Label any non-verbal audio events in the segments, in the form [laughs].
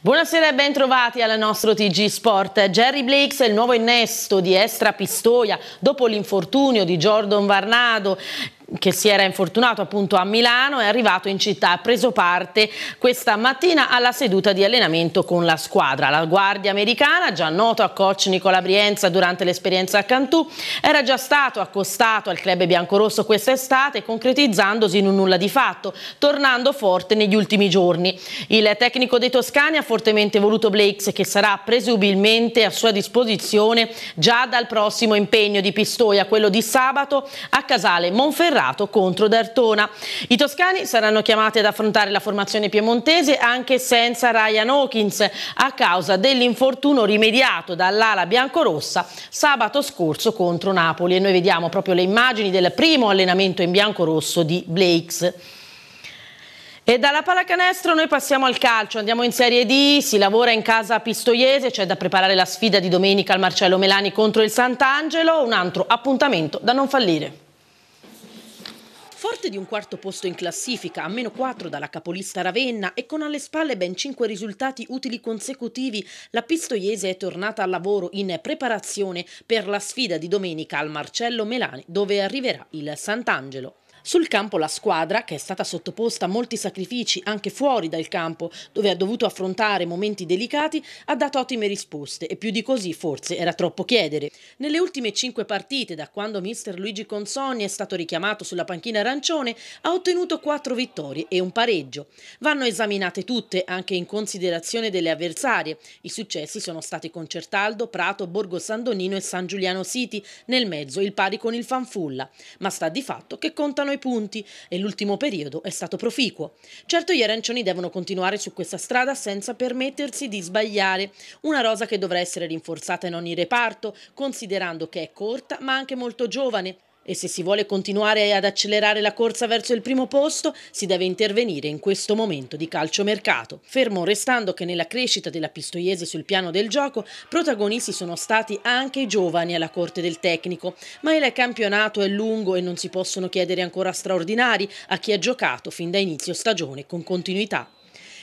Buonasera e bentrovati al nostro TG Sport. Jerry Blakes è il nuovo innesto di Estra Pistoia dopo l'infortunio di Jordan Varnado che si era infortunato appunto a Milano, è arrivato in città, ha preso parte questa mattina alla seduta di allenamento con la squadra. La guardia americana, già noto a coach Nicola Brienza durante l'esperienza a Cantù, era già stato accostato al club biancorosso quest'estate, concretizzandosi in un nulla di fatto, tornando forte negli ultimi giorni. Il tecnico dei Toscani ha fortemente voluto Blakes, che sarà presumibilmente a sua disposizione già dal prossimo impegno di Pistoia, quello di sabato a Casale Monferrato sferrato contro D'Artona. I toscani saranno chiamati ad affrontare la formazione piemontese anche senza Ryan Hawkins a causa dell'infortuno rimediato dall'ala biancorossa sabato scorso contro Napoli e noi vediamo proprio le immagini del primo allenamento in biancorosso di Blakes. E dalla pallacanestro noi passiamo al calcio, andiamo in Serie D, si lavora in casa Pistoiese, c'è cioè da preparare la sfida di domenica al Marcello Melani contro il Sant'Angelo, un altro appuntamento da non fallire. Forte di un quarto posto in classifica, a meno 4 dalla capolista Ravenna e con alle spalle ben 5 risultati utili consecutivi, la Pistoiese è tornata al lavoro in preparazione per la sfida di domenica al Marcello Melani, dove arriverà il Sant'Angelo. Sul campo la squadra, che è stata sottoposta a molti sacrifici anche fuori dal campo, dove ha dovuto affrontare momenti delicati, ha dato ottime risposte e più di così forse era troppo chiedere. Nelle ultime cinque partite, da quando mister Luigi Consoni è stato richiamato sulla panchina arancione, ha ottenuto quattro vittorie e un pareggio. Vanno esaminate tutte, anche in considerazione delle avversarie. I successi sono stati Concertaldo, Prato, Borgo Sandonino e San Giuliano City, nel mezzo il pari con il Fanfulla. Ma sta di fatto che contano mano i punti e l'ultimo periodo è stato proficuo. Certo gli arancioni devono continuare su questa strada senza permettersi di sbagliare, una rosa che dovrà essere rinforzata in ogni reparto, considerando che è corta ma anche molto giovane e se si vuole continuare ad accelerare la corsa verso il primo posto si deve intervenire in questo momento di calciomercato, fermo restando che nella crescita della Pistoiese sul piano del gioco protagonisti sono stati anche i giovani alla corte del tecnico, ma il campionato è lungo e non si possono chiedere ancora straordinari a chi ha giocato fin da inizio stagione con continuità.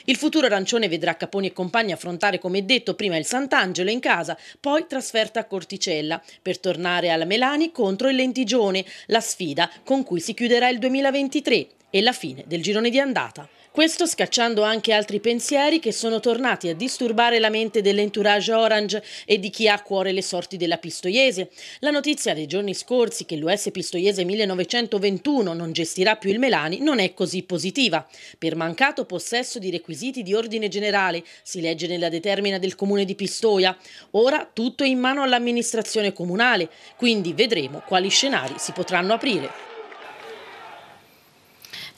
Il futuro arancione vedrà Caponi e compagni affrontare, come detto, prima il Sant'Angelo in casa, poi trasferta a Corticella, per tornare alla Melani contro il Lentigione, la sfida con cui si chiuderà il 2023 e la fine del girone di andata. Questo scacciando anche altri pensieri che sono tornati a disturbare la mente dell'entourage Orange e di chi ha a cuore le sorti della Pistoiese. La notizia dei giorni scorsi che l'US Pistoiese 1921 non gestirà più il Melani non è così positiva. Per mancato possesso di requisiti di ordine generale, si legge nella determina del comune di Pistoia, ora tutto è in mano all'amministrazione comunale, quindi vedremo quali scenari si potranno aprire.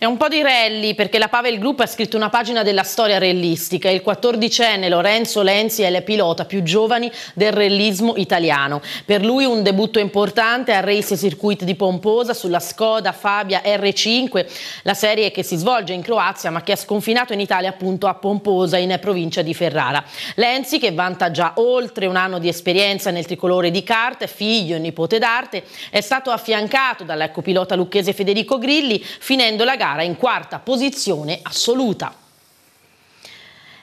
È un po' di rally perché la Pavel Group ha scritto una pagina della storia rallistica. Il 14enne Lorenzo Lenzi è il pilota più giovane del rallismo italiano. Per lui un debutto importante al Race Circuit di Pomposa sulla Skoda Fabia R5, la serie che si svolge in Croazia ma che ha sconfinato in Italia appunto a Pomposa in provincia di Ferrara. Lenzi che vanta già oltre un anno di esperienza nel tricolore di kart, figlio e nipote d'arte, è stato affiancato dal copilota lucchese Federico Grilli finendo la gara gara in quarta posizione assoluta.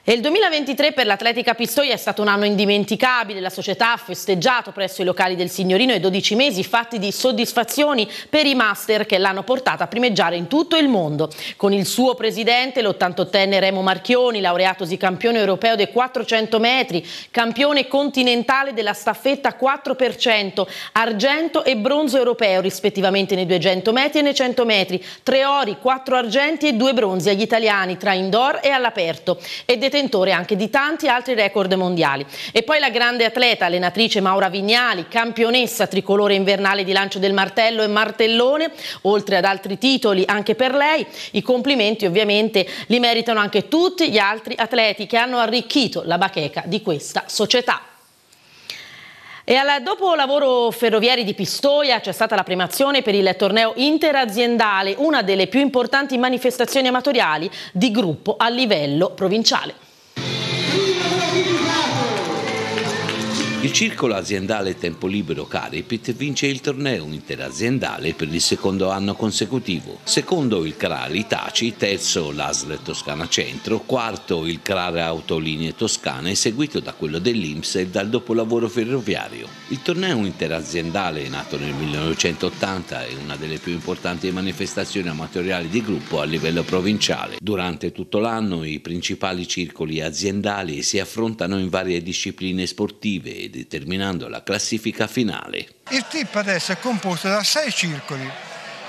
E il 2023 per l'Atletica Pistoia è stato un anno indimenticabile, la società ha festeggiato presso i locali del Signorino i 12 mesi fatti di soddisfazioni per i master che l'hanno portata a primeggiare in tutto il mondo. Con il suo presidente, l'88enne Remo Marchioni, laureatosi campione europeo dei 400 metri, campione continentale della staffetta 4%, argento e bronzo europeo rispettivamente nei 200 metri e nei 100 metri, tre ori, quattro argenti e due bronzi agli italiani tra indoor e all'aperto. E detentore anche di tanti altri record mondiali. E poi la grande atleta, allenatrice Maura Vignali, campionessa tricolore invernale di lancio del martello e martellone, oltre ad altri titoli anche per lei. I complimenti ovviamente li meritano anche tutti gli altri atleti che hanno arricchito la bacheca di questa società. E al dopolavoro ferroviari di Pistoia c'è stata la premazione per il torneo interaziendale, una delle più importanti manifestazioni amatoriali di gruppo a livello provinciale. Il circolo aziendale Tempo Libero Caripit vince il torneo interaziendale per il secondo anno consecutivo. Secondo il CRAR Itaci, terzo l'ASL Toscana Centro, quarto il CRAR Autolinee Toscane, seguito da quello dell'Inps e dal dopolavoro ferroviario. Il torneo interaziendale, nato nel 1980, è una delle più importanti manifestazioni amatoriali di gruppo a livello provinciale. Durante tutto l'anno i principali circoli aziendali si affrontano in varie discipline sportive ed determinando la classifica finale. Il TIP adesso è composto da sei circoli,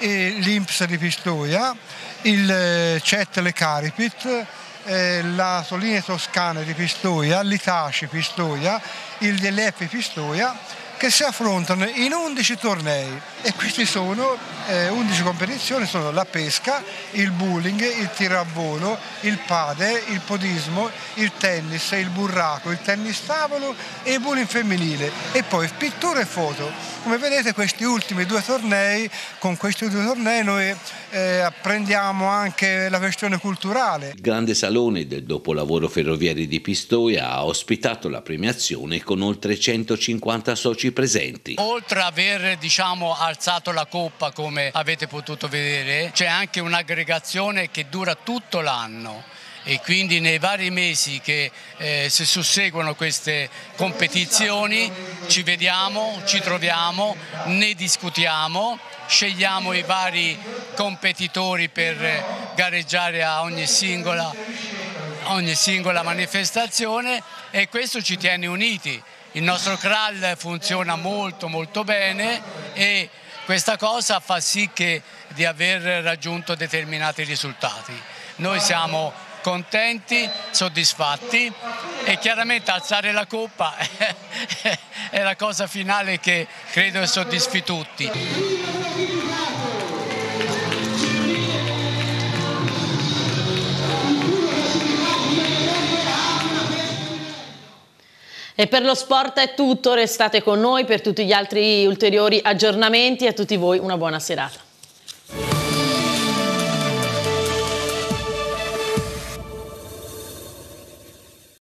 l'Imps di Pistoia, il eh, CET Le Caripit, eh, la Soline Toscane di Pistoia, l'Itaci Pistoia, il Delepi Pistoia, che si affrontano in 11 tornei e questi sono eh, 11 competizioni, sono la pesca, il bowling, il tiro a volo, il pade, il podismo, il tennis, il burraco, il tennis tavolo e il bowling femminile e poi pittura e foto. Come vedete questi ultimi due tornei, con questi due tornei noi eh, apprendiamo anche la questione culturale. Il grande salone del dopolavoro ferrovieri di Pistoia ha ospitato la premiazione con oltre 150 soci presenti. Oltre ad avere diciamo, alzato la coppa come avete potuto vedere, c'è anche un'aggregazione che dura tutto l'anno e quindi nei vari mesi che eh, si susseguono queste competizioni ci vediamo, ci troviamo, ne discutiamo, scegliamo i vari competitori per gareggiare a ogni singola, ogni singola manifestazione e questo ci tiene uniti. Il nostro crawl funziona molto molto bene e questa cosa fa sì che di aver raggiunto determinati risultati. Noi siamo contenti, soddisfatti e chiaramente alzare la coppa [laughs] è la cosa finale che credo soddisfi tutti. E per lo sport è tutto, restate con noi per tutti gli altri ulteriori aggiornamenti a tutti voi una buona serata.